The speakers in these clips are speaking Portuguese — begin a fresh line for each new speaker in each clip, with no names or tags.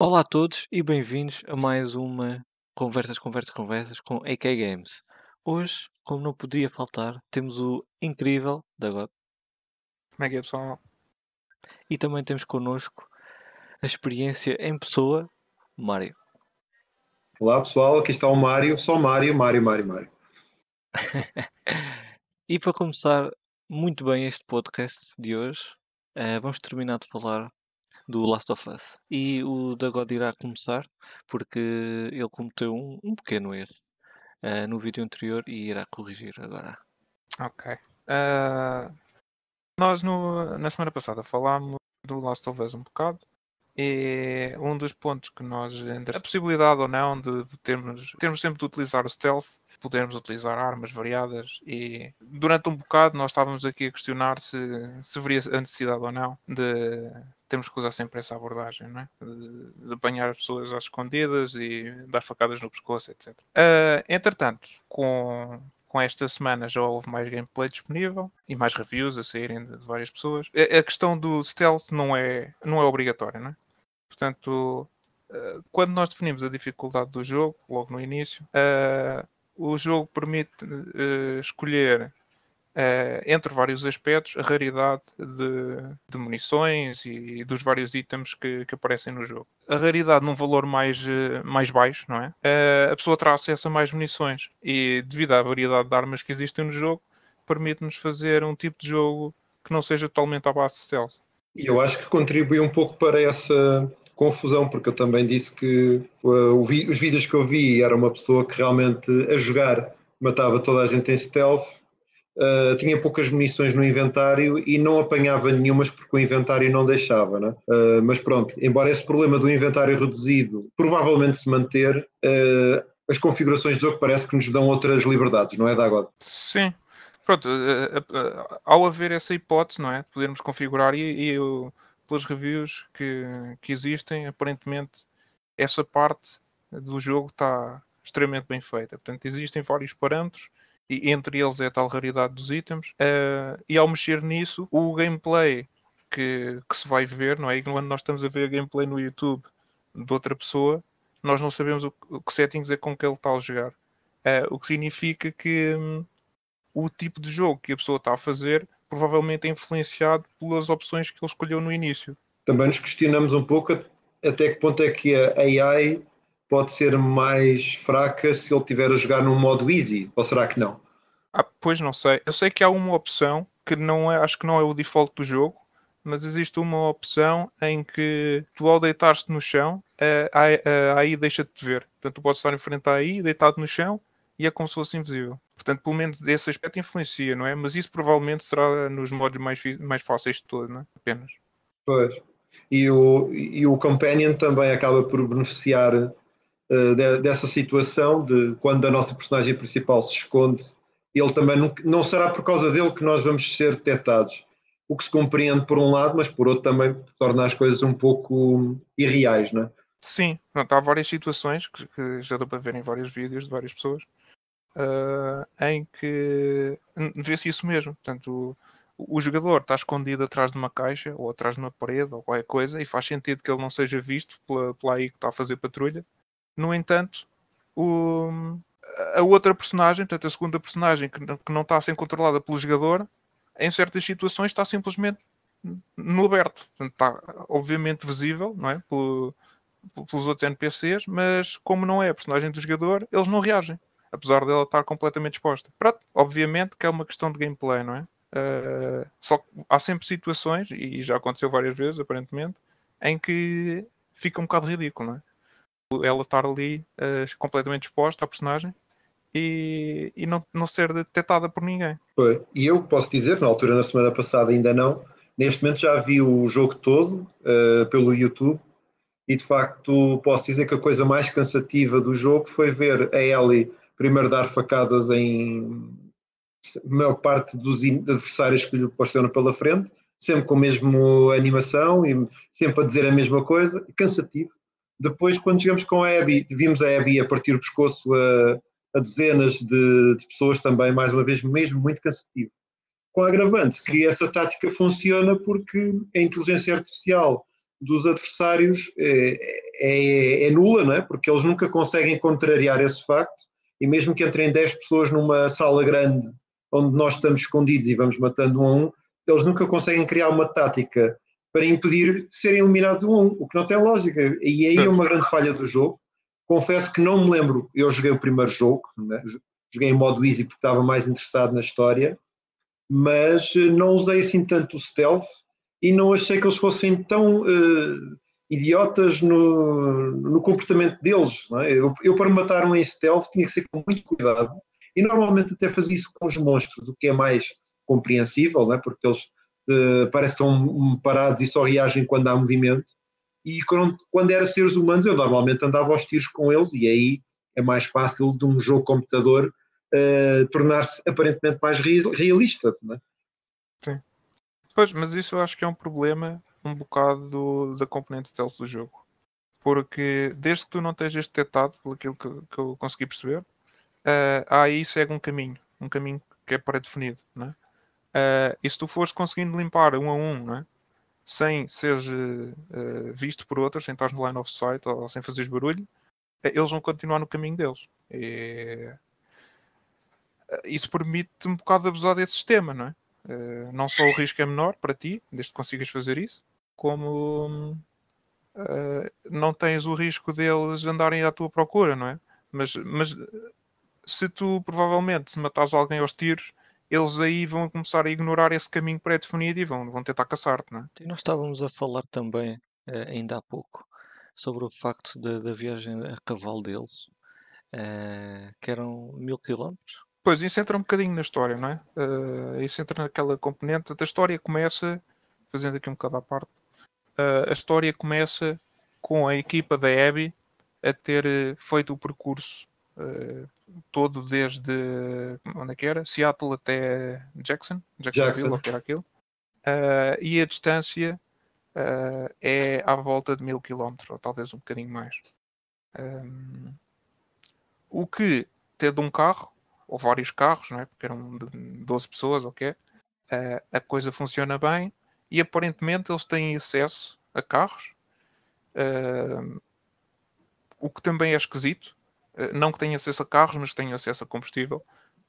Olá a todos e bem-vindos a mais uma Conversas, Conversas, Conversas com AK Games. Hoje, como não podia faltar, temos o incrível da Como é que é, pessoal? E também temos connosco a experiência em pessoa,
Mário. Olá, pessoal, aqui está o Mário, só Mário, Mário, Mário, Mário.
e para começar muito bem este podcast de hoje, eh, vamos terminar de falar do Last of Us. E o Dagod irá começar porque ele cometeu um, um pequeno erro uh, no vídeo anterior e irá corrigir agora. Ok. Uh, nós
no, na semana passada falámos do Last of Us um bocado e um dos pontos que nós a possibilidade ou não de termos, termos sempre de utilizar o stealth, podermos utilizar armas variadas e durante um bocado nós estávamos aqui a questionar se, se haveria a necessidade ou não de temos que usar sempre essa abordagem, não é? De, apanhar as pessoas às escondidas e dar facadas no pescoço, etc. Uh, ah, entretanto, com, com esta semana já houve mais gameplay disponível e mais reviews a saírem de, de várias pessoas. A, a, questão do stealth não é, não é obrigatória, não é? Portanto, uh, quando nós definimos a dificuldade do jogo, logo no início, uh, o jogo permite escolher uh, entre vários aspectos, a raridade de, de munições e, e dos vários itens que, que, aparecem no jogo. A raridade num valor mais, uh, mais baixo, não é? Uh, a pessoa terá acesso a mais munições e, devido à variedade de armas que existem no jogo, permite-nos fazer um tipo de jogo que não seja totalmente à base de stealth. E eu acho que
contribui um pouco para essa confusão, porque eu também disse que uh, vi, os vídeos que eu vi era uma pessoa que realmente a jogar matava toda a gente em stealth uh, tinha poucas munições no inventário e não apanhava nenhumas porque o inventário não deixava. Né? Uh, mas pronto, embora esse problema do inventário reduzido provavelmente se manter, uh, as configurações do jogo parece que nos dão outras liberdades, não é, Dagod? Sim,
pronto, ao haver essa hipótese, não é? De podermos configurar e, e eu, pelos reviews que, que existem, aparentemente essa parte do jogo está extremamente bem feita. Portanto, existem vários parâmetros e entre eles é a tal raridade dos itens. Uh, ah, e ao mexer nisso, o gameplay que, que se vai ver, não é? E quando nós estamos a ver gameplay no YouTube de outra pessoa, nós não sabemos o, o que settings é com que ele está a jogar. Uh, o que significa que um, o tipo de jogo que a pessoa está a fazer provavelmente é influenciado pelas opções que ele escolheu no início.
Também nos questionamos um pouco até que ponto é que a AI pode ser mais fraca se ele tiver a jogar num modo easy, ou será que não?
Ah, pois não sei. Eu sei que há uma opção que não é, acho que não é o default do jogo, mas existe uma opção em que tu ao deitar-te no chão, eh, eh, aí deixa-te ver. Portanto, tu podes estar em frente aí deitado no chão, e é como se fosse invisível. Portanto, pelo menos esse aspecto influencia, não é? Mas isso provavelmente será nos modos mais, mais fáceis de todos, não é?
Apenas. Pois. E o, e o Companion também acaba por beneficiar eh, de, dessa situação de quando a nossa personagem principal se esconde, ele também não, não será por causa dele que nós vamos ser detectados. O que se compreende por um lado, mas por outro também torna as coisas um pouco irreais, não é?
Sim, Pronto, há várias situações que, que já dá para ver em vários vídeos de várias pessoas uh, em que vê-se isso mesmo. Portanto, o, o, jogador está escondido atrás de uma caixa ou atrás de uma parede ou qualquer coisa e faz sentido que ele não seja visto pela, pela que está a fazer patrulha no entanto, o, a outra personagem, portanto, a segunda personagem que, que não está a ser controlada pelo jogador, em certas situações está simplesmente no aberto. Portanto, está obviamente visível não é? Pelo, pelos outros NPCs, mas como não é a personagem do jogador, eles não reagem, apesar dela estar completamente exposta. Pronto, obviamente que é uma questão de gameplay, não é? Uh, só que há sempre situações, e já aconteceu várias vezes, aparentemente, em que fica um bocado ridículo, não é? ela estar ali uh, completamente exposta à personagem e, e não, não ser detectada por ninguém.
E eu posso dizer, na altura, na semana passada ainda não, neste momento já vi o jogo todo uh, pelo YouTube e de facto posso dizer que a coisa mais cansativa do jogo foi ver a Ellie primeiro dar facadas em maior parte dos adversários que lhe apareceram pela frente, sempre com a mesma animação e sempre a dizer a mesma coisa, cansativo depois, quando chegamos com a Abby, vimos a Abby a partir o pescoço a, a dezenas de, de, pessoas também, mais uma vez, mesmo muito cansativo. Com agravante que essa tática funciona porque a inteligência artificial dos adversários é, é, é nula, não é? Porque eles nunca conseguem contrariar esse facto e mesmo que entrem 10 pessoas numa sala grande onde nós estamos escondidos e vamos matando um a um, eles nunca conseguem criar uma tática para impedir ser eliminado de um, o que não tem lógica. E aí é uma grande falha do jogo. Confesso que não me lembro, eu joguei o primeiro jogo, né? joguei em modo easy porque estava mais interessado na história, mas eh, não usei assim tanto o stealth e não achei que eles fossem tão uh, idiotas no, no, comportamento deles. É? Eu, eu, para matar um em stealth, tinha que ser com muito cuidado e normalmente até fazia isso com os monstros, o que é mais compreensível, é? porque eles eh, parece que estão parados e só reagem quando há movimento. E quando, quando era seres humanos, eu normalmente andava aos tiros com eles, e aí é mais fácil de um jogo computador uh, tornar-se aparentemente mais realista. É? Sim.
Pois, mas isso eu acho que é um problema um bocado do, da componente stealth do jogo. Porque desde que tu não estejas detectado, pelo que, que eu consegui perceber, uh, aí segue um caminho, um caminho que é pré-definido. Né? Uh, e se tu fores conseguindo limpar um a um, é? sem seres uh, visto por outros, sem estar no line of sight ou sem fazeres barulho, eh, eles vão continuar no caminho deles. E... Isso permite um bocado de abusar desse sistema, não é? Uh, não só o risco é menor para ti, desde que consigas fazer isso, como uh, não tens o risco deles andarem à tua procura, não é? Mas, mas se tu provavelmente se matares alguém aos tiros, eles aí vão começar a ignorar esse caminho pré-definido e vão, vão
tentar caçar-te, não é? E nós estávamos a falar também, eh, ainda há pouco, sobre o facto da, da viagem a cavalo deles, eh, que eram mil quilómetros. Pois, isso
entra um bocadinho na história, não é? Uh, isso entra naquela componente. A história começa, fazendo aqui um bocado à parte, uh, a história começa com a equipa da Abby a ter feito o percurso todo desde onde é que era? Seattle até Jackson, Jacksonville, Jackson. que era aquilo. Uh, ah, e a distância uh, é à volta de mil quilómetros, ou talvez um bocadinho mais. Um, ah, o que, tendo um carro, ou vários carros, não é? porque eram 12 pessoas, ou o que é, a coisa funciona bem e aparentemente eles têm acesso a carros, uh, o que também é esquisito, eh, não que tenha acesso a carros, mas que tenha acesso a combustível,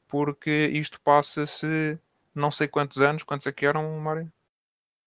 porque isto passa-se não sei quantos anos, quantos é que eram, Mário?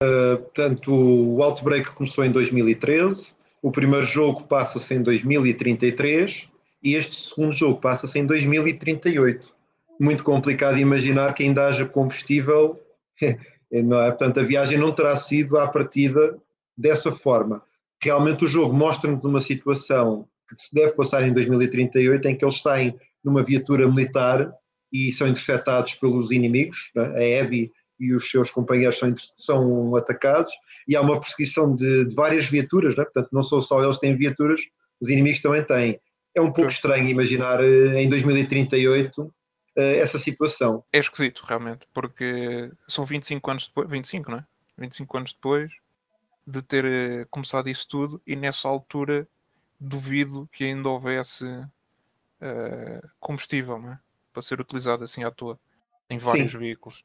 Uh, portanto, o Outbreak começou em 2013, o primeiro jogo passa-se em 2033 e este segundo jogo passa-se em 2038. Muito complicado imaginar que ainda haja combustível, não é? Portanto, a viagem não terá sido à partida dessa forma. Realmente o jogo mostra-nos uma situação que se deve passar em 2038, em que eles saem numa viatura militar e são interceptados pelos inimigos, né? a Abby e os seus companheiros são, são atacados, e há uma perseguição de, de várias viaturas, né? portanto não são só eles que têm viaturas, os inimigos também têm. É um pouco estranho imaginar eh, em 2038 eh, essa situação.
É esquisito, realmente, porque são 25 anos depois, 25, não é? 25 anos depois de ter eh, começado isso tudo, e nessa altura duvido que ainda houvesse uh, combustível né? para ser utilizado assim à toa em vários Sim. veículos.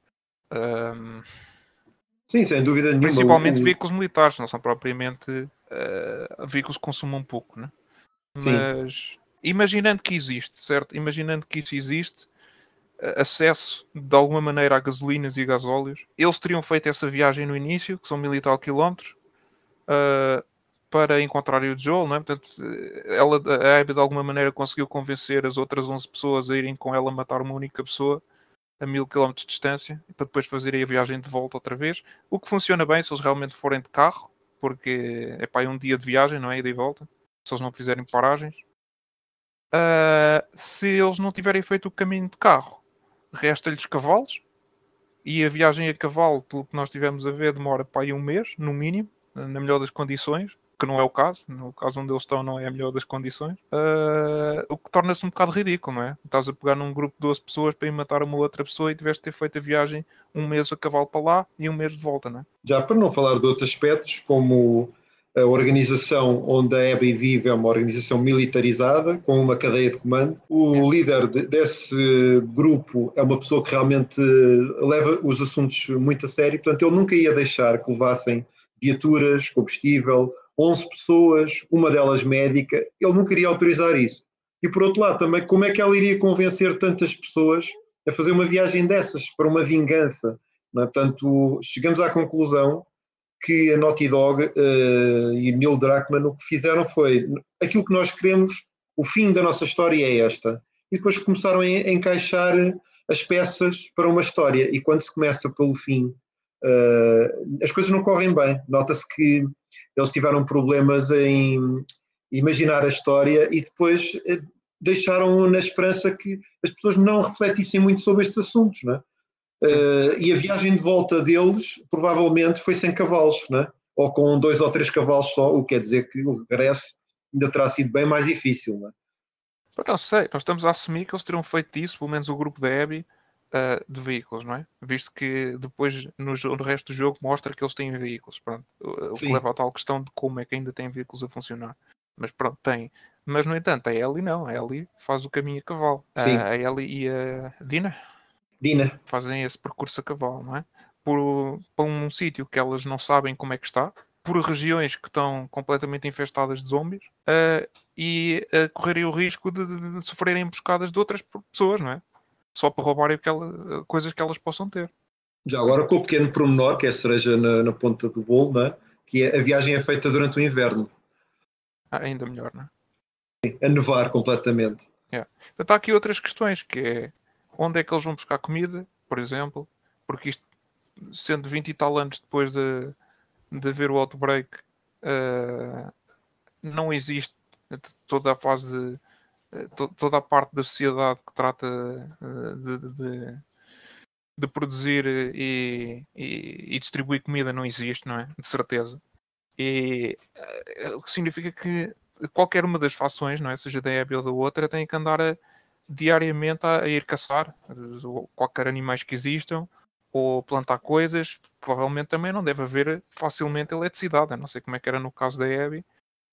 Um, Sim, sem dúvida nenhuma. Principalmente veículos militares, não são propriamente uh, veículos que consumam pouco, né? Mas Sim. imaginando que existe, certo? Imaginando que isso existe, eh, acesso de alguma maneira a gasolinas e gasóleos, eles teriam feito essa viagem no início, que são mil e tal quilómetros, uh, para encontrar o Joel, não é? Portanto, ela, a Abby de alguma maneira conseguiu convencer as outras 11 pessoas a irem com ela matar uma única pessoa a mil quilómetros de distância para depois fazerem a viagem de volta outra vez. O que funciona bem se eles realmente forem de carro, porque é para um dia de viagem, não é? Ida e volta, se eles não fizerem paragens. Uh, se eles não tiverem feito o caminho de carro, resta-lhes cavalos. E a viagem a cavalo, pelo que nós tivemos a ver, demora para aí um mês, no mínimo, na melhor das condições que não é o caso, no caso onde eles estão não é a melhor das condições, uh, o que torna-se um bocado ridículo, não é? Estás a pegar num grupo de 12 pessoas para ir matar uma outra pessoa e tiveste ter feito a viagem um mês a cavalo para lá e um mês de volta, não é?
Já para não falar de outros aspectos, como a organização onde a EBI vive é uma organização militarizada, com uma cadeia de comando. O é. líder desse grupo é uma pessoa que realmente leva os assuntos muito a sério, portanto, ele nunca ia deixar que levassem viaturas, combustível 11 pessoas, uma delas médica, ele não queria autorizar isso. E por outro lado, também, como é que ela iria convencer tantas pessoas a fazer uma viagem dessas para uma vingança? Não é? Portanto, chegamos à conclusão que a Naughty Dog uh, e Neil Druckmann o que fizeram foi aquilo que nós queremos, o fim da nossa história é esta. E depois começaram a encaixar as peças para uma história. E quando se começa pelo fim, ah, as coisas não correm bem. Nota-se que eles tiveram problemas em imaginar a história e depois eh, deixaram na esperança que as pessoas não refletissem muito sobre estes assuntos, não é? Uh, e a viagem de volta deles provavelmente foi sem cavalos, né? ou com dois ou três cavalos só, o que quer dizer que o regresso ainda terá sido bem mais difícil. Né?
Não é? sei, nós estamos a assumir que eles terão feito isso, pelo menos o grupo da Abby, uh, de veículos, não é? Visto que depois no, no, resto do jogo mostra que eles têm veículos, pronto. O, o que leva à tal questão de como é que ainda tem veículos a funcionar. Mas pronto, tem. Mas no entanto, a Ellie não, a Ellie faz o caminho a cavalo. Sim. A Ellie e a Dina? Dina. Fazem esse percurso a cavalo, não é? Por, para um sítio que elas não sabem como é que está, por regiões que estão completamente infestadas de zombies uh, e uh, correrem o risco de, de, de, sofrerem emboscadas de outras pessoas, não é?
só para roubarem aquelas
coisas que elas possam ter.
Já agora com o pequeno promenor, que é a cereja na, na ponta do bolo, né? que é, a viagem é feita durante o inverno. Ah, ainda melhor, não é? Sim, a nevar completamente.
Então, há aqui outras questões, que é onde é que eles vão buscar comida, por exemplo, porque isto, sendo 20 e tal anos depois de, de haver o outbreak, uh, não existe toda a fase de eh, toda a parte da sociedade que trata eh, de, de, de produzir eh, e, e, e, distribuir comida não existe, não é? De certeza. E o que significa que qualquer uma das fações, não é? Seja da Hebe ou da outra, tem que andar a, diariamente a, a, ir caçar qualquer animais que existam ou plantar coisas. Provavelmente também não deve haver facilmente eletricidade. não sei como é que era no caso da Hebe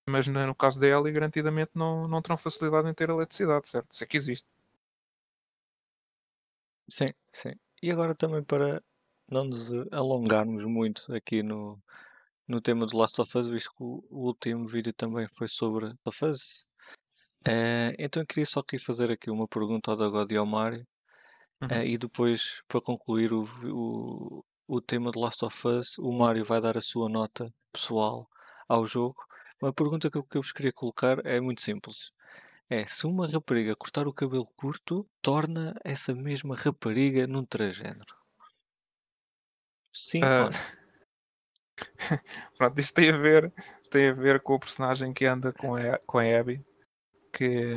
mas no caso da Eli, garantidamente não, não terão facilidade em ter eletricidade, certo? Se é que existe.
Sim, sim. E agora também para não nos alongarmos muito aqui no, no tema do Last of Us, visto que o, último vídeo também foi sobre Last of Us, uh, então eu queria só aqui fazer aqui uma pergunta ao Dagod e ao Mário, uhum. uh, e depois, para concluir o, o, o tema do Last of Us, o Mário vai dar a sua nota pessoal ao jogo uma pergunta que eu, que eu vos queria colocar é muito simples. É, se uma rapariga cortar o cabelo curto, torna essa mesma rapariga num transgénero? Sim Ah.
Pronto, isto tem a ver, tem a ver com o personagem que anda com a, com a Abby, que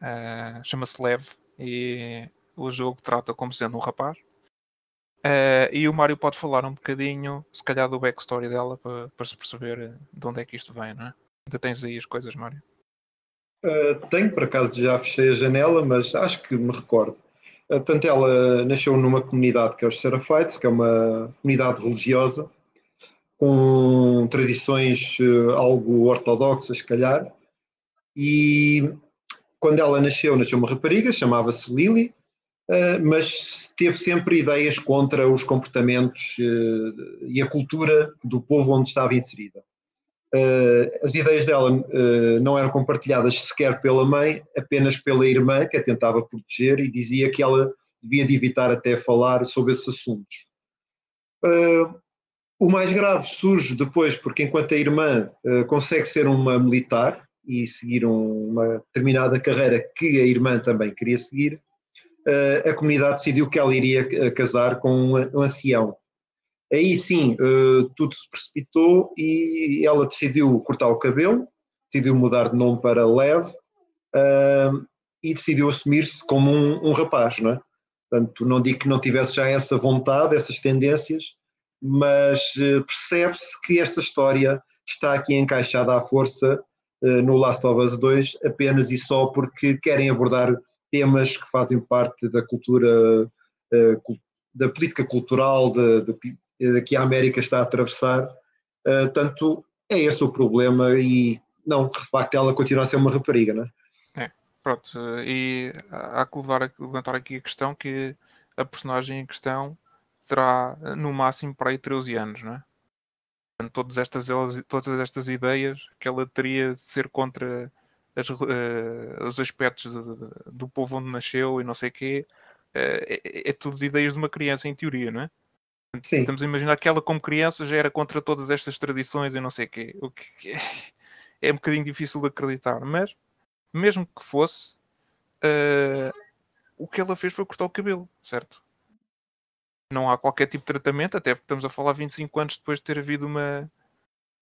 ah, chama-se Lev e o jogo trata como sendo um rapaz Uh, e o Mário pode falar um bocadinho, se calhar, do backstory dela para, se perceber eh, de onde é que isto vem, não é? Ainda tens aí as coisas, Mário?
Uh, tenho, por acaso já fechei a janela, mas acho que me recordo. Uh, tanto ela nasceu numa comunidade que é os Seraphites, que é uma comunidade religiosa, com tradições uh, algo ortodoxas, se calhar. E quando ela nasceu, nasceu uma rapariga, chamava-se Lily, ah, mas teve sempre ideias contra os comportamentos ah, e a cultura do povo onde estava inserida. Ah, as ideias dela não eram compartilhadas sequer pela mãe, apenas pela irmã, que a tentava proteger e dizia que ela devia de evitar até falar sobre esses assuntos. O mais grave surge depois, porque enquanto a irmã consegue ser uma militar e seguir uma determinada carreira que a irmã também queria seguir, eh, a comunidade decidiu que ela iria eh, casar com um ancião. Aí sim, eh, tudo se precipitou e ela decidiu cortar o cabelo, decidiu mudar de nome para Lev ehm, e decidiu assumir-se como um, um, rapaz, não é? Portanto, não digo que não tivesse já essa vontade, essas tendências, mas percebe-se que esta história está aqui encaixada à força no Last of Us 2 apenas e só porque querem abordar temas que fazem parte da cultura, eh, da política cultural de, de, que a América está a atravessar. Eh, Tanto é esse o problema e não, de facto ela continua a ser uma rapariga, não é?
É, pronto, eh, e há que levar, levantar aqui a questão que a personagem em questão terá no máximo para aí 13 anos, não é? todas estas, todas estas ideias que ela teria de ser contra as, uh, os aspectos de, de, do povo onde nasceu e não sei o quê, uh, é, é, tudo de ideias de uma criança, em teoria, não é? Sim. Estamos a imaginar que ela, como criança, já era contra todas estas tradições e não sei quê, o quê. É, é um bocadinho difícil de acreditar, mas mesmo que fosse, uh, o que ela fez foi cortar o cabelo, certo? Não há qualquer tipo de tratamento, até porque estamos a falar 25 anos depois de ter havido uma.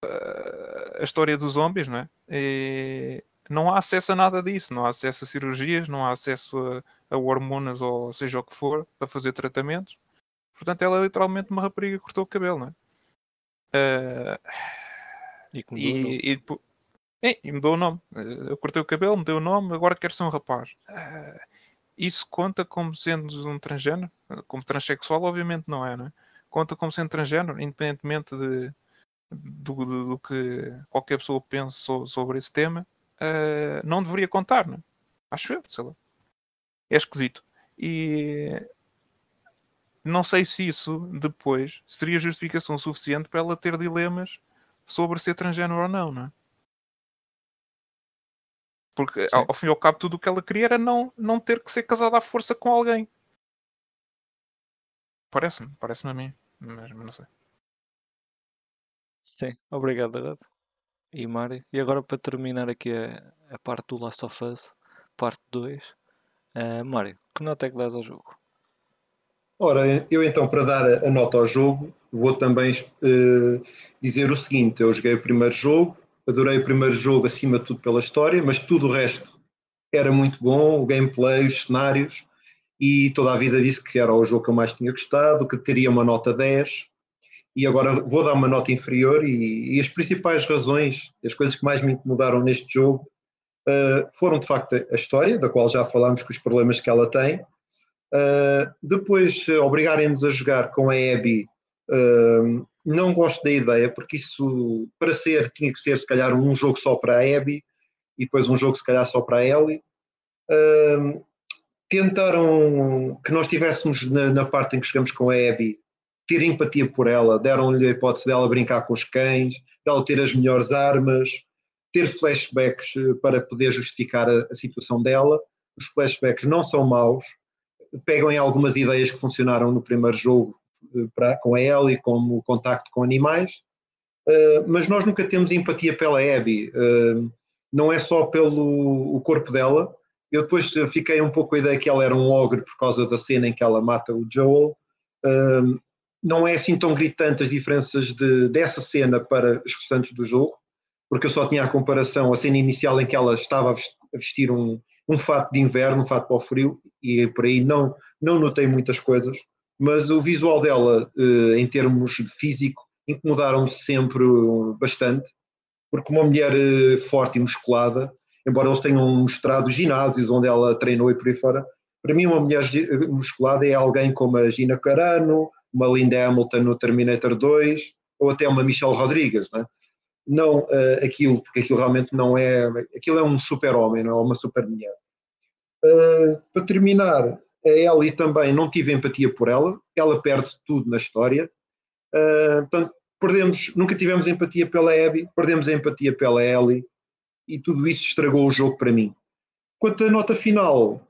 Uh, a história dos zombies, não é? E, não há acesso a nada disso, não há acesso a cirurgias, não há acesso a, a hormonas ou seja o que for para fazer tratamentos. Portanto, ela é literalmente uma rapariga que cortou o cabelo, não é? Uh, e, e, e, é, e, mudou o nome. Eh, eu cortei o cabelo, mudei o nome, agora quero ser um rapaz. Uh, isso conta como sendo um transgênero? Como transexual, obviamente não é, não é? Conta como sendo transgênero, independentemente de, do, do, do que qualquer pessoa pense sobre esse tema uh, não deveria contar, não? É? Acho eu, sei lá. É esquisito. E não sei se isso depois seria justificação suficiente para ela ter dilemas sobre ser transgênero ou não, não é? Porque ao, ao, fim e ao cabo tudo o que ela queria era não, não ter que ser casada à força com alguém. Parece-me, parece-me a mim, mas, não sei.
Sim, obrigado, Gerardo e Mario. E agora para terminar aqui a, a parte do Last of Us, parte 2, uh, eh, Mário, que nota é que dás ao jogo?
Ora, eu então para dar a nota ao jogo, vou também uh, dizer o seguinte, eu joguei o primeiro jogo, adorei o primeiro jogo acima de tudo pela história, mas tudo o resto era muito bom, o gameplay, os cenários, e toda a vida disse que era o jogo que eu mais tinha gostado, que teria uma nota 10, e agora vou dar uma nota inferior e, e as principais razões, as coisas que mais me incomodaram neste jogo uh, foram de facto a história, da qual já falámos com os problemas que ela tem. Uh, depois uh, obrigarem-nos a jogar com a Abby, uh, não gosto da ideia, porque isso para ser tinha que ser se calhar um jogo só para a Abby e depois um jogo se calhar só para a Ellie. tentaram que nós estivéssemos na, na, parte em que chegamos com a Abby ter empatia por ela, deram-lhe a hipótese dela brincar com os cães, dela ter as melhores armas, ter flashbacks eh, para poder justificar a, a situação dela. Os flashbacks não são maus, pegam em algumas ideias que funcionaram no primeiro jogo eh, para, com a Ellie, como o contacto com animais, uh, mas nós nunca temos empatia pela Abby. Uh, não é só pelo o corpo dela. Eu depois fiquei um pouco com a ideia que ela era um ogre por causa da cena em que ela mata o Joel não é assim tão gritante as diferenças de, dessa cena para os restantes do jogo, porque eu só tinha a comparação, a cena inicial em que ela estava a vestir um, um fato de inverno, um fato para o frio, e por aí não, não notei muitas coisas, mas o visual dela, eh, em termos de físico, incomodaram-me sempre bastante, porque uma mulher eh, forte e musculada, embora eles tenham mostrado ginásios onde ela treinou e por aí fora, para mim uma mulher eh, musculada é alguém como a Gina Carano, uma Linda Hamilton no Terminator 2, ou até uma Michelle Rodrigues, não, é? não uh, aquilo, porque aquilo realmente não é. Aquilo é um super-homem, não é uma super-mulher. Uh, para terminar, a Ellie também não tive empatia por ela, ela perde tudo na história. Uh, portanto, perdemos, nunca tivemos empatia pela Abby, perdemos a empatia pela Ellie e tudo isso estragou o jogo para mim. Quanto à nota final,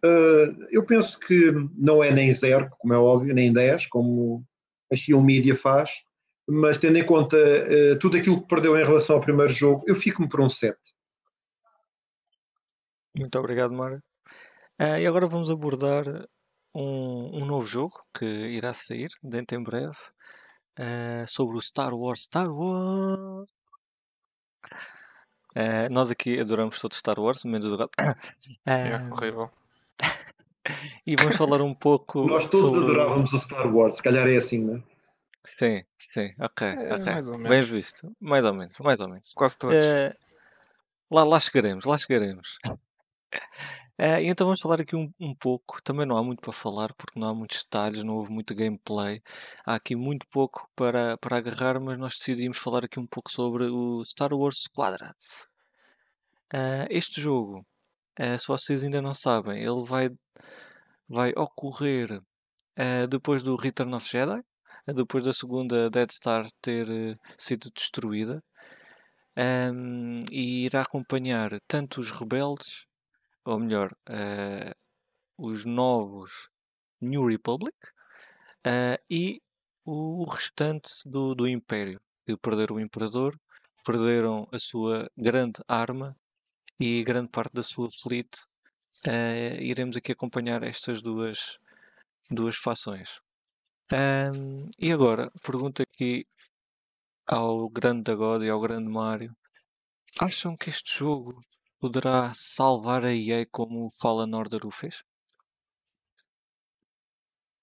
eu penso que não é nem zero, como é óbvio, nem 10, como a assim Xion Media faz, mas tendo em conta uh, tudo aquilo que perdeu em relação ao primeiro jogo, eu fico-me por um 7.
Muito obrigado, Mário. Uh, e agora vamos abordar um, um, novo jogo que irá sair dentro em breve uh, sobre o Star Wars. Star Wars! nós aqui adoramos todo Star Wars, menos o gato. é horrível. e vamos falar um pouco. Nós todos sobre... adorávamos o Star Wars, se calhar é assim, não é? Sim, sim, ok, é, ok. Bem visto, mais ou menos, mais ou menos. Quase todos. Uh, lá, lá chegaremos, lá chegaremos. Uh, então vamos falar aqui um, um, pouco. Também não há muito para falar, porque não há muitos detalhes, não houve muito gameplay. Há aqui muito pouco para, para agarrar, mas nós decidimos falar aqui um pouco sobre o Star Wars Squadrons. Uh, este jogo, se vocês ainda não sabem, ele vai vai ocorrer uh, depois do Return of Jedi, uh, depois da segunda Dead Star ter uh, sido destruída, um, ehm, e irá acompanhar tanto os rebeldes, ou melhor, os novos New Republic, e o restante do, do Império, que perderam o Imperador, perderam a sua grande arma e grande parte da sua fleet uh, iremos aqui acompanhar estas duas, duas fações. Um, e agora, pergunta aqui ao grande Dagod e ao grande Mario: acham que este jogo poderá salvar a EA como Fala o fez?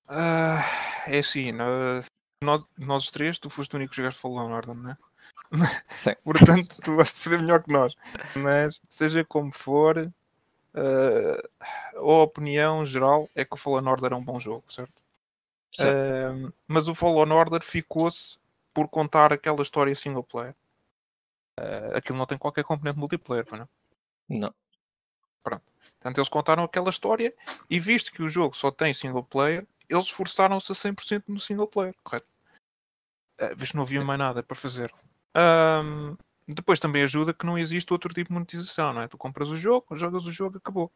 Uh, é assim, nós, nós os três, tu foste o único que jogaste Fala Norda, não é? Portanto, tu vais saber melhor que nós. Mas, seja como for, uh, a opinião geral é que o Fallen Order é um bom jogo, certo? Uh, mas o Fallen Order ficou-se por contar aquela história single player. Uh, aquilo não tem qualquer componente multiplayer, não é? Não. Pronto. Portanto, eles contaram aquela história e visto que o jogo só tem single player, eles forçaram se a 100% no single player, correto? Uh, visto que não havia mais nada para fazer. Um, depois também ajuda que não existe outro tipo de monetização, não é? Tu compras o jogo, jogas o jogo, acabou.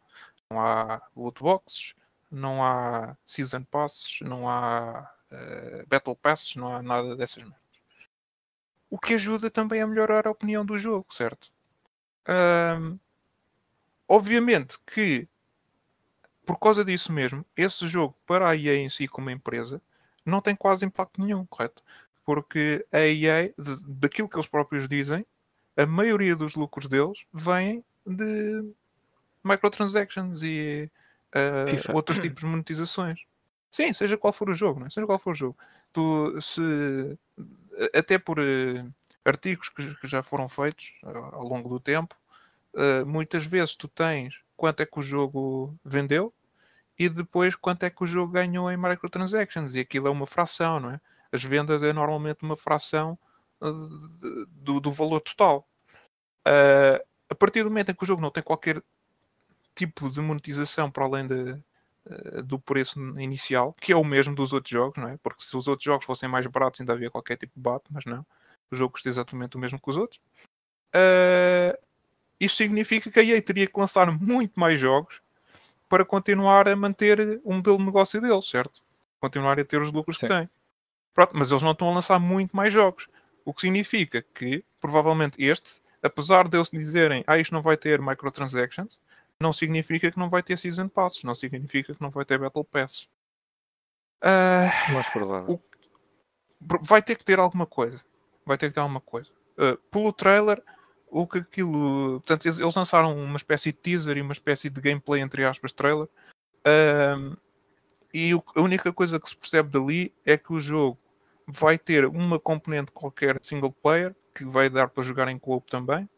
Não há loot boxes, não há season passes, não há uh, battle passes, não há nada dessas merdas. O que ajuda também a melhorar a opinião do jogo, certo? Um, obviamente que por causa disso mesmo, esse jogo para a EA em si como empresa não tem quase impacto nenhum, correto? Porque a EA, de, daquilo que eles próprios dizem, a maioria dos lucros deles vem de microtransactions e uh, outros tipos de monetizações. Sim, seja qual for o jogo, não é? seja qual for o jogo. Tu, se, até por uh, artigos que, que, já foram feitos uh, ao longo do tempo, eh, muitas vezes tu tens quanto é que o jogo vendeu e depois quanto é que o jogo ganhou em microtransactions. E aquilo é uma fração, não é? As vendas é normalmente uma fração do, do valor total. Uh, a partir do momento em que o jogo não tem qualquer tipo de monetização para além de, uh, do preço inicial, que é o mesmo dos outros jogos, não é? Porque se os outros jogos fossem mais baratos ainda havia qualquer tipo de bate, mas não. O jogo custa exatamente o mesmo que os outros. Uh, isto significa que a EA teria que lançar muito mais jogos para continuar a manter o modelo de negócio deles, certo? Continuar a ter os lucros Sim. que tem. Pronto, mas eles não estão a lançar muito mais jogos. O que significa que, provavelmente, este, apesar deles dizerem ah, isto não vai ter microtransactions, não significa que não vai ter Season Passes, não significa que não vai ter Battle Passes. Uh, Mais provável. O... vai ter que ter alguma coisa. Vai ter que ter alguma coisa. Uh, pelo trailer, o que aquilo. Portanto, eles lançaram uma espécie de teaser e uma espécie de gameplay, entre aspas, trailer. Uh, e o, a única coisa que se percebe dali é que o jogo vai ter uma componente qualquer single player, que vai dar para jogar em coop também,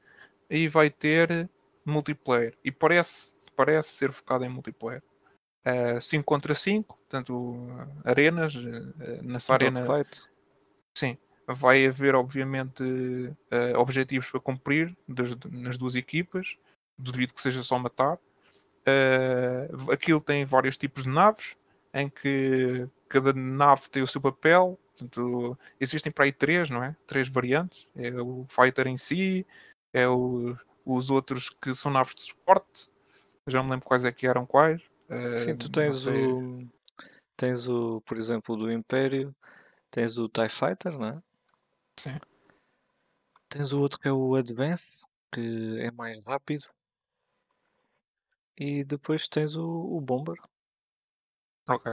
e vai ter multiplayer. E parece, parece ser focado em multiplayer. 5 uh, ah, contra 5, portanto, arenas, uh, nessa arena. Sim, vai haver, obviamente, uh, objetivos para cumprir das, nas duas equipas, duvido que seja só matar. aquilo tem vários tipos de naves, em que cada nave tem o seu papel, Portanto, existem para aí três, não é? Três variantes. É o Fighter em si, é o, os outros que são naves de suporte.
Já me lembro quais é que eram quais. Ah, Sim, tu tens o. Tens o, por exemplo, do Império, tens o TIE Fighter, não é? Sim. Tens o outro que é o Advance, que é mais rápido. E depois tens o, o Bomber. Ok.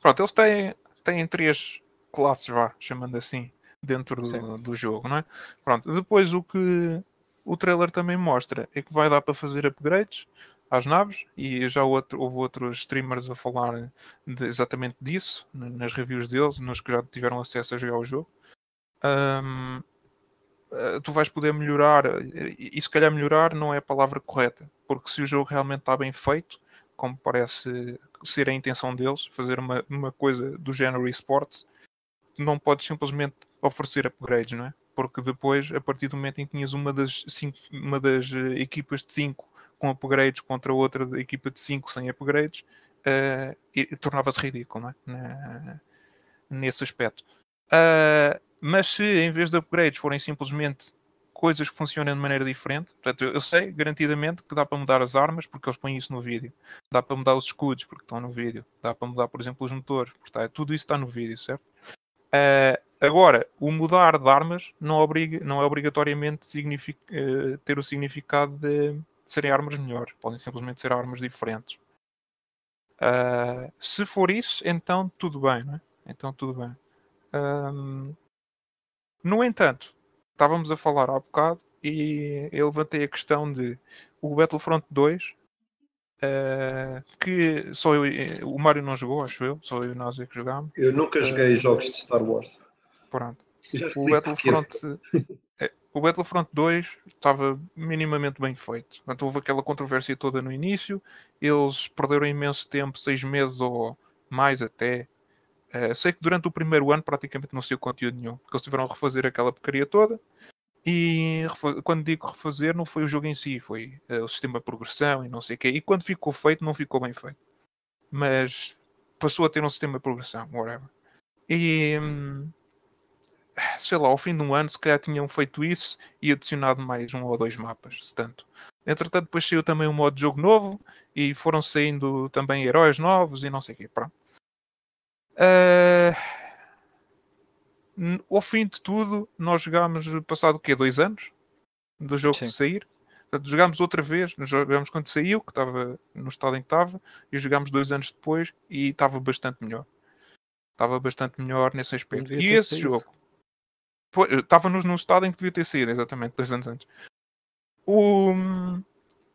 Pronto, eles têm, têm três classes, vá, chamando assim, dentro do, do, jogo, não é? Pronto, depois o que o trailer também mostra é que vai dar para fazer upgrades às naves e já outro, houve outros streamers a falar de, exatamente disso nas reviews deles, nos que já tiveram acesso a jogar o jogo. Um, ah, tu vais poder melhorar, e, e se calhar melhorar não é a palavra correta, porque se o jogo realmente está bem feito, como parece ser a intenção deles, fazer uma, uma coisa do género esportes, não podes simplesmente oferecer upgrades, não é? Porque depois, a partir do momento em que tinhas uma das, cinco, uma das eh, equipas de 5 com upgrades contra outra equipa de 5 sem upgrades, uh, tornava-se ridículo, não é? Na, nesse aspecto. Uh, mas se em vez de upgrades forem simplesmente coisas que funcionam de maneira diferente, portanto, eu, sei garantidamente que dá para mudar as armas porque eles põem isso no vídeo, dá para mudar os escudos porque estão no vídeo, dá para mudar, por exemplo, os motores, porque tá, tudo isso está no vídeo, certo? Uh, agora, o mudar de armas não, obriga, não é obrigatoriamente uh, ter o significado de, de, serem armas melhores. Podem simplesmente ser armas diferentes. Uh, se for isso, então tudo bem, não é? Então tudo bem. Um, ehm, no entanto, estávamos a falar há bocado e eu levantei a questão de o Battlefront 2 Uh, que só eu, eh, o Mário não jogou, acho eu, só eu e o Nazi é que jogámos. Eu nunca joguei uh, jogos de Star Wars. Pronto. O Battlefront, o Battlefront 2 estava minimamente bem feito. Portanto, houve aquela controvérsia toda no início, eles perderam imenso tempo, seis meses ou mais até. Uh, sei que durante o primeiro ano praticamente não saiu conteúdo nenhum, porque eles tiveram a refazer aquela porcaria toda. E quando digo refazer, não foi o jogo em si, foi uh, o sistema de progressão e não sei o quê. E quando ficou feito, não ficou bem feito. Mas passou a ter um sistema de progressão, whatever. E hum, sei lá, ao fim de um ano, se calhar tinham feito isso e adicionado mais um ou dois mapas, se tanto. Entretanto, depois saiu também um modo de jogo novo e foram saindo também heróis novos e não sei o quê. Pronto. Uh, ao fim de tudo, nós jogámos passado o quê? Dois anos do jogo Sim. de sair. Portanto, jogámos outra vez, jogámos quando saiu, que estava no estado em que estava, e jogámos dois anos depois e estava bastante melhor. Estava bastante melhor nesse aspecto. E esse saído. jogo estava-nos num estado em que devia ter saído, exatamente, dois anos antes. O,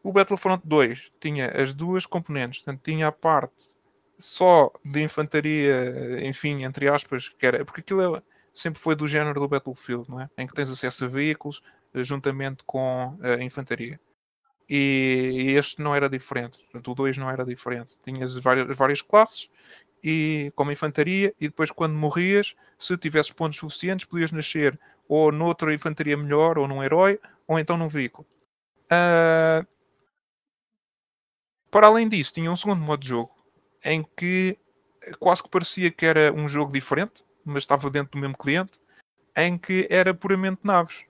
o Battlefront 2 tinha as duas componentes, portanto, tinha a parte só de infantaria, enfim, entre aspas, que era. Porque aquilo é sempre foi do género do Battlefield, não é? Em que tens acesso a veículos eh, juntamente com eh, a infantaria. E, este não era diferente, portanto, o 2 não era diferente. Tinhas várias, várias classes e como infantaria, e depois quando morrias, se tivesses pontos suficientes, podias nascer ou noutra infantaria melhor, ou num herói, ou então num veículo. Uh... Para além disso, tinha um segundo modo de jogo em que eh, quase que parecia que era um jogo diferente, mas estava dentro do mesmo cliente, em que era puramente naves.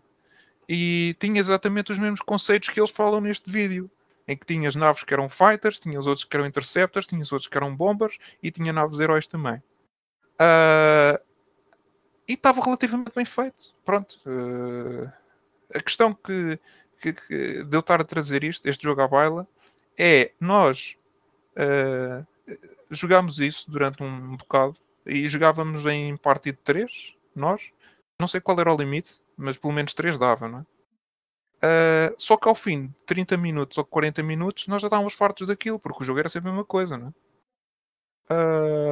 E tinha exatamente os mesmos conceitos que eles falam neste vídeo. Em que tinhas naves que eram fighters, tinhas outros que eram interceptors, tinhas outros que eram bombers e tinha naves heróis também. Uh, e estava relativamente bem feito. Pronto. Uh, a questão que, que, que, de eu estar a trazer isto, este jogo à baila, é nós uh, jogámos isso durante um bocado e jogávamos em partido 3, nós. Não sei qual era o limite, mas pelo menos 3 dava, não é? Uh, só que ao fim de 30 minutos ou 40 minutos nós já estávamos fartos daquilo, porque o jogo era sempre a mesma coisa, não é?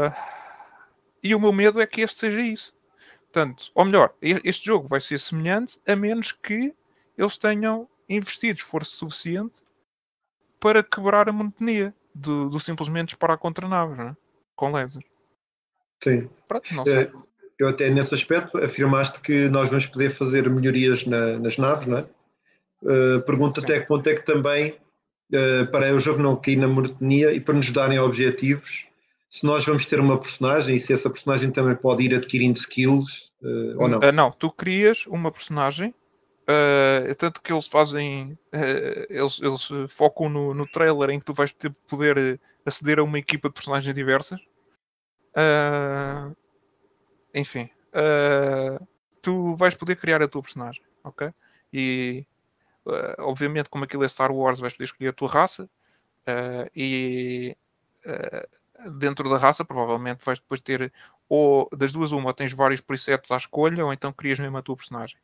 Uh, e o meu medo é que este seja isso. Portanto, ou melhor, este jogo vai ser semelhante a menos que eles tenham investido esforço suficiente para quebrar a monotonia do, do simplesmente disparar contra naves, não é? com laser. Sim. Pronto, não sei. Eh,
eu até nesse aspecto afirmaste que nós vamos poder fazer melhorias na, nas naves, não é? Uh, eh, pergunto Sim. até que ponto é que também uh, para o jogo não cair na monotonia e para nos darem objetivos, se nós vamos ter uma personagem e se essa personagem também pode ir adquirindo skills uh, ou não?
não, tu crias uma personagem, tanto que eles fazem, eles, eles focam no, no trailer em que tu vais poder aceder a uma equipa de personagens diversas Uh, enfim, uh, tu vais poder criar a tua personagem, ok? E uh, obviamente, como aquilo é Star Wars, vais poder escolher a tua raça e dentro da raça, provavelmente vais depois ter ou das duas uma, ou tens vários presets à escolha, ou então crias mesmo a tua personagem.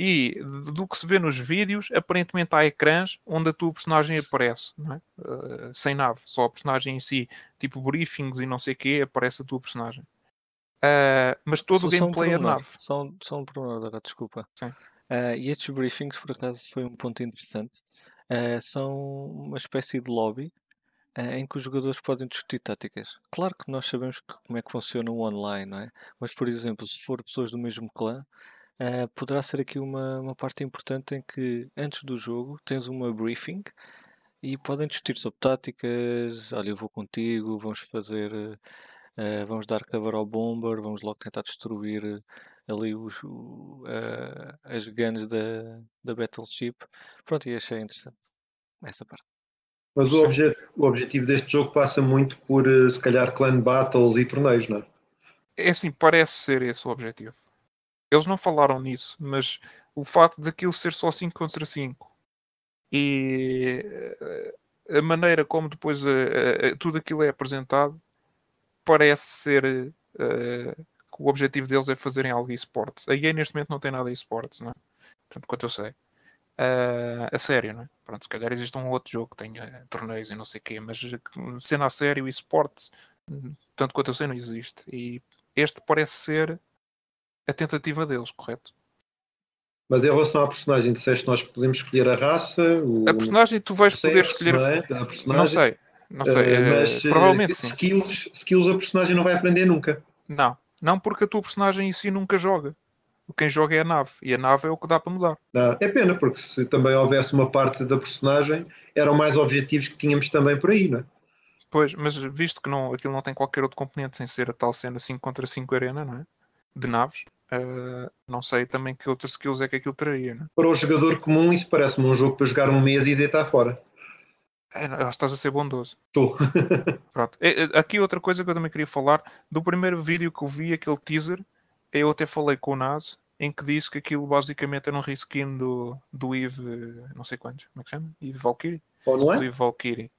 E do que se vê nos vídeos, aparentemente há ecrãs onde a tua personagem aparece, é? uh, sem nave, só a personagem em si, tipo briefings e não sei o quê, aparece a tua personagem.
Uh, mas todo o gameplay um é nave. Só um, só um desculpa. Uh, e estes briefings, por acaso, foi um ponto interessante. são uma espécie de lobby em que os jogadores podem discutir táticas. Claro que nós sabemos que, como é que funciona o online, não é? Mas, por exemplo, se for pessoas do mesmo clã, Uh, poderá ser aqui uma, uma parte importante em que antes do jogo tens uma briefing e podem discutir sobre táticas, olha eu vou contigo, vamos fazer, uh, vamos dar cover ao bomber, vamos logo tentar destruir eh, ali os, uh, as guns da, da Battleship. Pronto, e achei interessante essa parte.
Mas o, obje o objetivo deste jogo passa muito por, se calhar, clan battles e torneios, não é?
É assim, parece ser esse o objetivo. Eles não falaram nisso, mas o fato daquilo ser só 5 contra 5 e eh, a maneira como depois a, a, a, tudo aquilo é apresentado parece ser eh, que o objetivo deles é fazerem algo esportes. A EA neste momento não tem nada esportes, não é? Tanto quanto eu sei. Uh, a sério, não é? Pronto, se calhar existe um outro jogo que tenha eh, torneios e não sei o quê, mas sendo a sério esportes, hum, tanto quanto eu sei, não existe. E este parece ser a tentativa deles, correto?
Mas em relação à personagem, disseste nós podemos escolher a raça? O... A personagem tu vais poder escolher. Não, é? não, sei, não sei. Uh, mas, eh, provavelmente sim. Skills, skills a personagem não vai aprender nunca.
Não, não porque a tua personagem em si nunca joga. Quem joga é a nave e a nave é o que
dá para mudar. Ah, é pena, porque se também houvesse uma parte da personagem, eram mais objetivos que tínhamos também por aí, não é?
Pois, mas visto que não, aquilo não tem qualquer outro componente sem ser a tal cena 5 contra 5 arena, não é? De naves. Uh, não sei também que outros skills é que aquilo traria. Né? Para o jogador comum, isso parece-me um jogo para jogar um mês e
deitar fora. É,
estás a ser bondoso. Estou. Pronto. Aqui outra coisa que eu também queria falar. Do primeiro vídeo que eu vi, aquele teaser, eu até falei com o Naz, em que disse que aquilo basicamente era um reskin do, do Eve, não sei quantos, como é que chama? Eve Valkyrie? Online? Do Eve é? Valkyrie.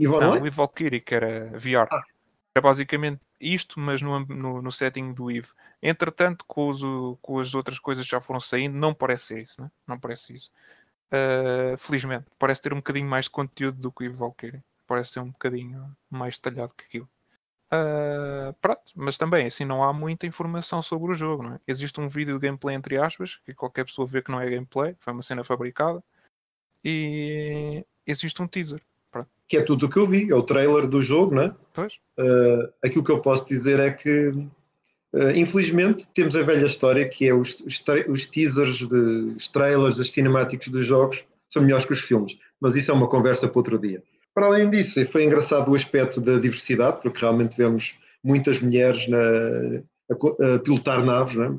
Eve o Eve é? Valkyrie, que era VR. Ah. Era é basicamente isto, mas no, no, no setting do Eve. Entretanto, com, os, com, as outras coisas que já foram saindo, não parece isso, né? não parece isso. Uh, felizmente, parece ter um bocadinho mais de conteúdo do que o Eve Valkyrie. Parece ser um bocadinho mais detalhado que aquilo. Uh, pronto, mas também assim não há muita informação sobre o jogo. Não é? Existe um vídeo de gameplay entre aspas, que qualquer pessoa vê que não é gameplay, foi uma cena fabricada, e existe um teaser
que é tudo o que eu vi, é o trailer do jogo, né? Pois. Uh, aquilo que eu posso dizer é que, uh, infelizmente, temos a velha história que é os, os, os teasers, de, os trailers, as cinemáticos dos jogos são melhores que os filmes, mas isso é uma conversa para outro dia. Para além disso, foi engraçado o aspecto da diversidade, porque realmente vemos muitas mulheres na, a, a pilotar naves, né?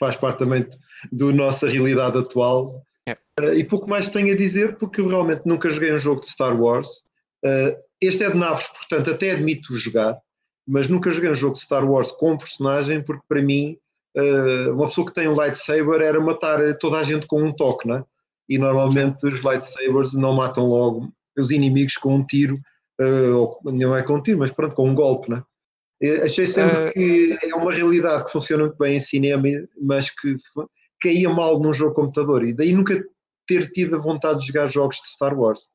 faz parte também da nossa realidade atual. É. Uh, e pouco mais tenho a dizer, porque eu realmente nunca joguei um jogo de Star Wars, ah, este é de naves, portanto, até admito jogar, mas nunca joguei um jogo de Star Wars com um personagem, porque para mim, ah, uma pessoa que tem um lightsaber era matar toda a gente com um toque, né? E normalmente os lightsabers não matam logo os inimigos com um tiro, ah, ou não é com um tiro, mas pronto, com um golpe, né? Achei sempre uh... que é uma realidade que funciona muito bem em cinema, mas que caía mal num jogo computador, e daí nunca ter tido a vontade de jogar jogos de Star Wars.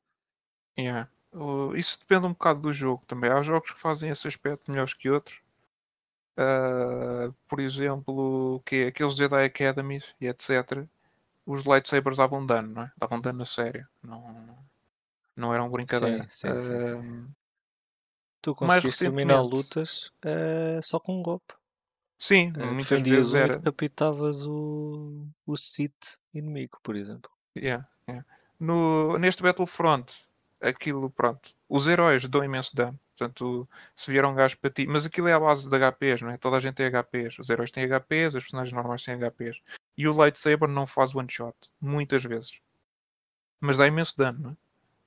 Yeah. Uh, isso depende um bocado do jogo também. Há jogos que fazem esse aspecto melhores que outros. Uh, por exemplo, que aqueles Jedi Academy e etc. Os lightsabers davam dano, não é? Davam dano a sério. Não, não eram brincadeira. Sim, sim, sim,
sim. Uh, Tu conseguiste terminar lutas ah, só com um golpe. Sim, uh, muitas vezes era. decapitavas o, o Sith inimigo, por exemplo. Yeah,
yeah. No, neste Battlefront aquilo, pronto. Os heróis dão imenso dano. Portanto, se vier um gajo para ti. Mas aquilo é a base de HPs, não é? Toda a gente tem HPs. Os heróis têm HPs, os personagens normais têm HPs. E o lightsaber não faz one shot. Muitas vezes. Mas dá imenso dano, não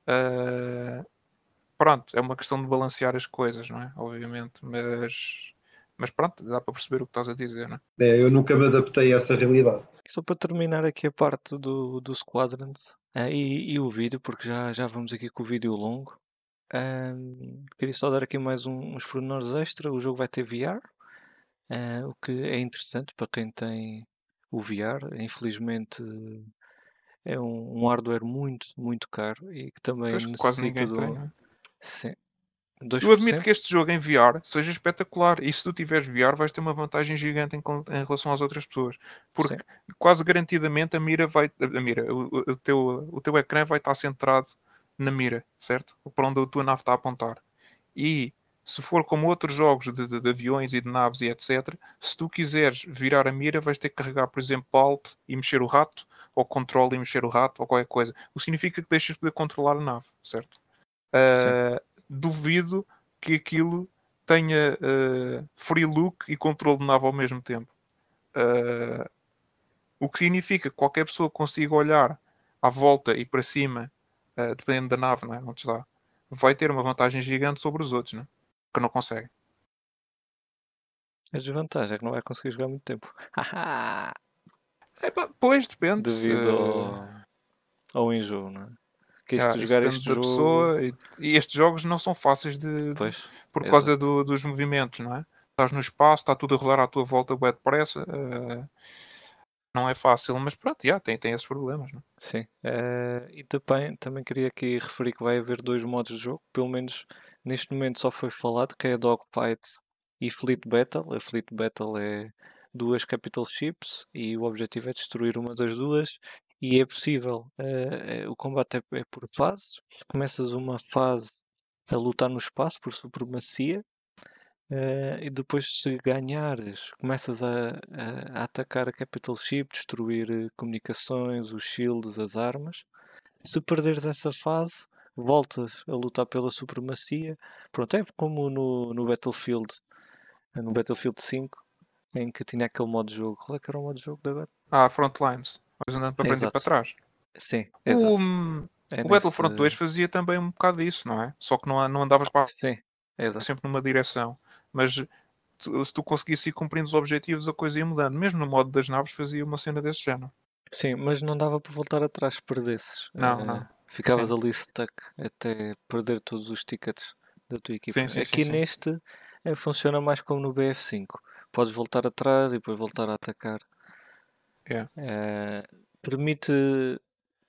é? Uh... Pronto, é uma questão de balancear as coisas, não é? Obviamente. Mas. Mas pronto,
dá para perceber o que estás a dizer, não é? é
eu nunca me adaptei a essa realidade. Só para terminar aqui
a parte do, do Squadrons, ah, e, e o vídeo, porque já, já vamos aqui com o vídeo longo. queria só dar aqui mais um- uns pormenores extra. O jogo vai ter VR, ah, o que é interessante para quem tem o VR. Infelizmente é um, um hardware muito, muito caro e que também Pois quase ninguém tem, é? Sim, 2%. Eu admito que
este jogo em VR seja espetacular e se tu tiveres VR vais ter uma vantagem gigante em, em relação às outras pessoas, porque Sim. quase garantidamente a mira vai, a mira, o, o, teu, o teu ecrã vai estar centrado na mira, certo? Para onde a tua nave está a apontar. E se for como outros jogos de, de, de, aviões e de naves e etc, se tu quiseres virar a mira, vais ter que carregar, por exemplo, Alt e mexer o rato, ou Control e mexer o rato, ou qualquer coisa. O que significa que deixas de poder controlar a nave, certo? Uh, duvido que aquilo tenha uh, free look e controle de nave ao mesmo tempo. Uh, o que significa que qualquer pessoa consiga olhar à volta e para cima, uh, dependendo da nave não é? onde está, vai ter uma vantagem gigante sobre os outros, não é? que não conseguem.
A desvantagem é que não vai conseguir jogar muito tempo. é, pois, depende. Devido ao, ao enjoo, não é? conseguiste ah, jogar este jogo. Pessoa, e, e,
estes jogos não são fáceis de, pois, por é causa do, dos movimentos, não é? Estás no espaço, está tudo a rolar à tua volta, bué depressa. Uh, não é fácil, mas pronto, já, tem, tem
esses problemas. Não? É? Sim, uh, e também, também queria aqui referir que vai haver dois modos de jogo, pelo menos neste momento só foi falado, que é Dogfight e Fleet Battle. A Fleet Battle é duas capital ships e o objetivo é destruir uma das duas e é possível. Uh, o combate é, é, por fases. Começas uma fase a lutar no espaço por supremacia. Uh, e depois, se ganhares, começas a, a, a atacar a Capital Ship, destruir eh, comunicações, os shields, as armas. Se perderes essa fase, voltas a lutar pela supremacia. Pronto, é como no, no Battlefield, no Battlefield 5, em que tinha aquele modo de jogo. Qual é que era o modo de jogo de agora? Ah, Frontlines. Vais andando para frente exato. e para trás.
Sim, exato. O, hum, é o Battlefront 2 fazia também um bocado disso, não é? Só que não, não andavas para Sim, exato. sempre numa direção. Mas se tu conseguisse ir cumprindo os objetivos, a coisa ia mudando. Mesmo no modo das naves fazia uma cena desse género. Sim, mas não
dava para voltar atrás se perdesses. Não, é, não. Ficavas sim. ali stuck até perder todos os tickets da tua equipa. Sim, sim, Aqui neste eh, funciona mais como no BF5. Podes voltar atrás e depois voltar a atacar. Yeah. É. Uh, permite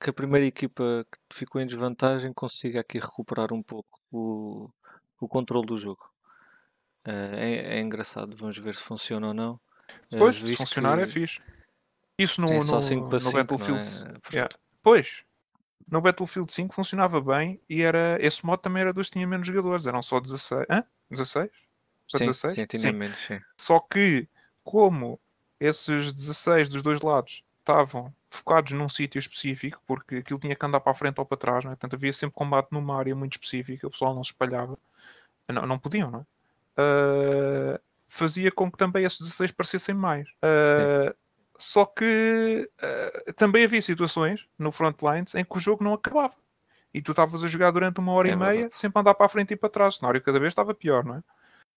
que a primeira equipa que ficou em desvantagem consiga aqui recuperar um pouco o, o controle do jogo. Uh, é, é, engraçado, vamos ver se funciona ou não. Eh, pois, se funcionar é fixe. Isso no, no, no, Battlefield.
É? Yeah. Pois, no Battlefield 5 funcionava bem e era esse modo também era dos que tinha menos jogadores, eram só 16. Hã? 16? Só sim, 16? Sim, tinha sim. menos, sim. Só que, como esses 16 dos dois lados estavam focados num sítio específico, porque aquilo tinha que andar para a frente ou para trás, não é? portanto havia sempre combate numa área é muito específica, o pessoal não se espalhava, não, não podiam, não é? uh, fazia com que também esses 16 parecessem mais. Uh, só que uh, também havia situações no Frontlines em que o jogo não acabava. E tu estavas a jogar durante uma hora é e meia, verdade. sempre a andar para a frente e para trás. O cenário cada vez estava pior, não é?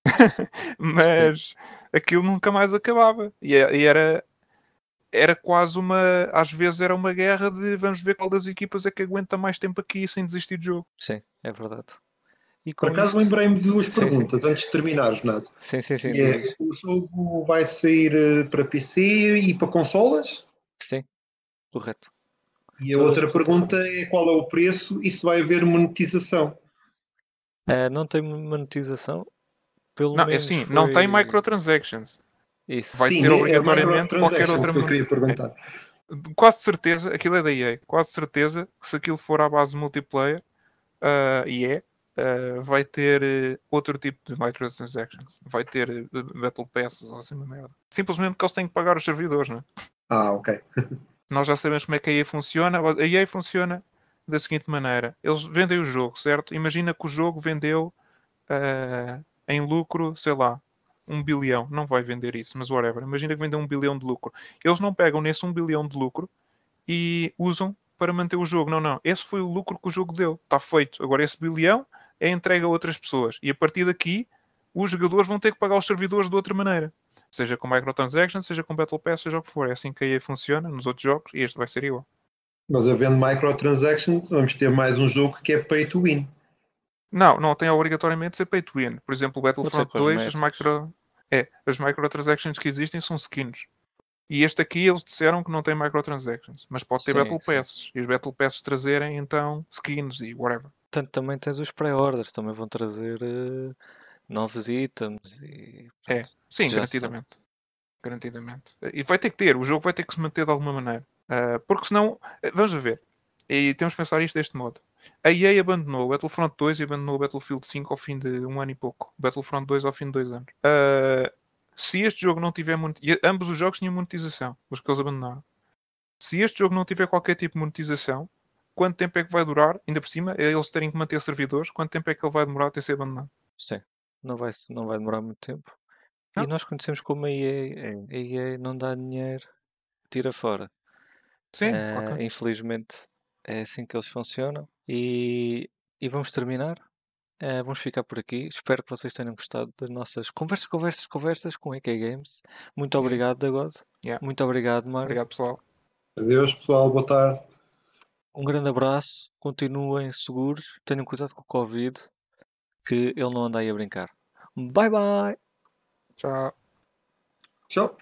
mas aquilo nunca mais acabava.
É, e, era,
era quase uma. Às vezes era uma guerra de vamos ver qual das equipas é que aguenta mais tempo aqui sem desistir de jogo.
Sim, é verdade.
E Por acaso isto... lembrei-me de duas perguntas sim, sim. antes
de terminar Naso. Sim, sim, sim. É,
o jogo vai sair eh, para PC e para consolas? Sim, correto. E a outra pergunta é qual é o preço e se vai haver monetização?
Uh, não tem monetização. Pelo não, é menos assim, foi... não tem
microtransactions.
Isso. Vai Sim, ter é obrigatoriamente é qualquer outra. Que eu queria perguntar. Quase
certeza, aquilo é da EA, quase certeza que se aquilo for à base multiplayer, uh, e yeah, é, uh, vai ter uh, outro tipo de microtransactions. Vai ter uh, Battle Passes ou assim merda. Simplesmente porque eles têm que pagar os servidores, não é? Ah, ok. Nós já sabemos como é que a EA funciona. A EA funciona da seguinte maneira: eles vendem o jogo, certo? Imagina que o jogo vendeu. Uh, em lucro, sei lá, um bilhão. Não vai vender isso, mas whatever. Imagina que vendeu um bilhão de lucro. Eles não pegam nesse um bilhão de lucro e usam para manter o jogo. Não, não. Esse foi o lucro que o jogo deu. Está feito. Agora esse bilhão é entregue a outras pessoas. E a partir daqui, os jogadores vão ter que pagar os servidores de outra maneira. Seja com microtransactions, seja com Battle Pass, seja o que for. É assim que aí funciona nos outros jogos e este vai ser igual.
Mas havendo microtransactions, vamos ter mais um jogo que é pay to win. Não, não tem obrigatoriamente de ser pay to win. Por
exemplo, o Battlefront 2, as micro, é, as microtransactions que existem são skins. E este aqui eles disseram que não tem microtransactions, mas pode ter sim, Battle Passes. Sim. E os Battle Passes
trazerem então skins e whatever. Portanto, também tens os pré-orders, também vão trazer uh, novos itens e. é, sim, garantidamente.
Garantidamente. E vai ter que ter, o jogo vai ter que se manter de alguma maneira. Uh, porque senão, eh, vamos ver. E temos que pensar isto deste modo. A EA abandonou o Battlefront 2 e abandonou o Battlefield 5 ao fim de um ano e pouco. Battlefront 2 ao fim de dois anos. Uh, se este jogo não tiver monetização, ambos os jogos tinham monetização, os que eles abandonaram. Se este jogo não tiver qualquer tipo de monetização, quanto tempo é que vai durar? Ainda por cima, é eles terem que manter servidores, quanto tempo
é que ele vai demorar até ser abandonado? Sim, não vai, não vai demorar muito tempo. Não. E nós conhecemos como a EA, a EA é, não dá dinheiro, tira fora. Sim, uh, claro. Infelizmente é assim que eles funcionam. E, e vamos terminar. Uh, vamos ficar por aqui. Espero que vocês tenham gostado das nossas conversas, conversas, conversas com EK Games. Muito obrigado, Dagod. Yeah. Muito obrigado, Mário. Obrigado, pessoal.
Adeus, pessoal. Boa
tarde. Um grande abraço. Continuem seguros. Tenham cuidado com o Covid, que ele não anda aí a brincar. Bye, bye. Tchau. Tchau.